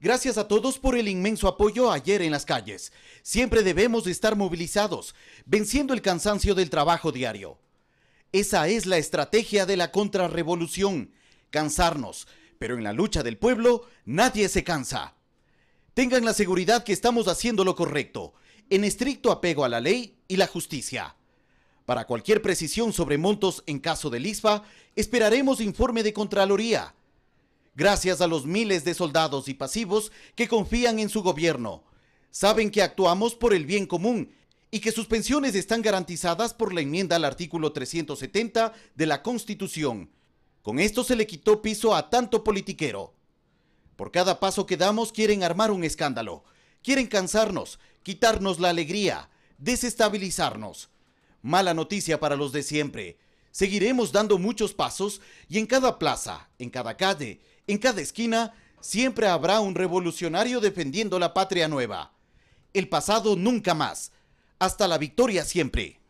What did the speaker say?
Gracias a todos por el inmenso apoyo ayer en las calles. Siempre debemos estar movilizados, venciendo el cansancio del trabajo diario. Esa es la estrategia de la contrarrevolución, cansarnos, pero en la lucha del pueblo nadie se cansa. Tengan la seguridad que estamos haciendo lo correcto, en estricto apego a la ley y la justicia. Para cualquier precisión sobre montos en caso de LISFA, esperaremos informe de Contraloría gracias a los miles de soldados y pasivos que confían en su gobierno. Saben que actuamos por el bien común y que sus pensiones están garantizadas por la enmienda al artículo 370 de la Constitución. Con esto se le quitó piso a tanto politiquero. Por cada paso que damos quieren armar un escándalo, quieren cansarnos, quitarnos la alegría, desestabilizarnos. Mala noticia para los de siempre. Seguiremos dando muchos pasos y en cada plaza, en cada calle, en cada esquina siempre habrá un revolucionario defendiendo la patria nueva. El pasado nunca más. Hasta la victoria siempre.